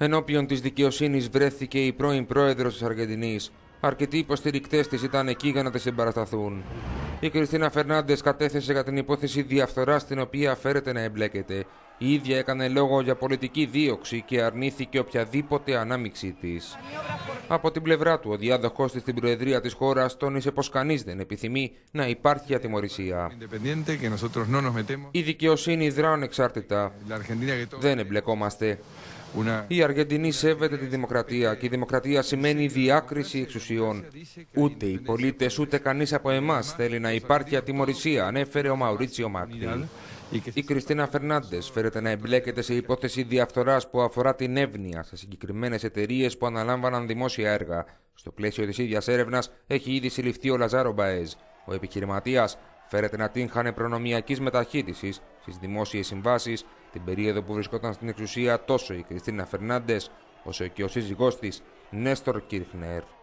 Ενώπιον της δικαιοσύνης βρέθηκε η πρώην πρόεδρος της Αργεντινής. Αρκετοί υποστηρικτές της ήταν εκεί για να της συμπαρασταθούν. Η Κριστίνα Φερνάντες κατέθεσε για την υπόθεση διαφθορά στην οποία φέρεται να εμπλέκεται. Η ίδια έκανε λόγο για πολιτική δίωξη και αρνήθηκε οποιαδήποτε ανάμειξή της. Από την πλευρά του, ο διάδοχό της στην Προεδρία της χώρας τόνισε πως κανείς δεν επιθυμεί να υπάρχει ατιμορρησία. Η δικαιοσύνη δρά εξάρτητα. Δεν εμπλεκόμαστε. Η Αργεντινή σέβεται τη δημοκρατία και η δημοκρατία σημαίνει διάκριση εξουσιών. Ούτε οι πολίτες ούτε κανείς από εμάς θέλει να υπάρχει ατιμορρησία, ανέφερε ο Μαουρίτσιο Μάκρη. Η Κριστίνα Φερνάντες φέρεται να εμπλέκεται σε υπόθεση διαφθοράς που αφορά την εύνοια σε συγκεκριμένες εταιρείες που αναλάμβαναν δημόσια στο πλαίσιο της ίδιας έρευνας έχει ήδη συλληφθεί ο Λαζάρο Μπαέζ. Ο επιχειρηματίας φέρεται να τύχανε προνομιακής μεταχείρισης στις δημόσιες συμβάσεις την περίοδο που βρισκόταν στην εξουσία τόσο η Κριστίνα Φερνάντες όσο και ο σύζυγός της Νέστορ Κίρχνερ.